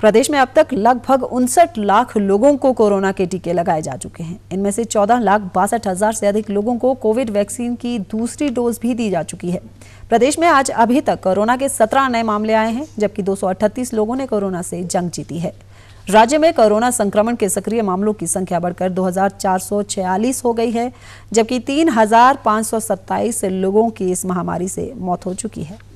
प्रदेश में अब तक लगभग उनसठ लाख लोगों को कोरोना के टीके लगाए जा चुके हैं इनमें से चौदह लाख बासठ हजार से अधिक लोगों को कोविड वैक्सीन की दूसरी डोज भी दी जा चुकी है प्रदेश में आज अभी तक कोरोना के सत्रह नए मामले आए हैं जबकि दो लोगों ने कोरोना से जंग जीती है राज्य में कोरोना संक्रमण के सक्रिय मामलों की संख्या बढ़कर 2,446 हो गई है जबकि तीन लोगों की इस महामारी से मौत हो चुकी है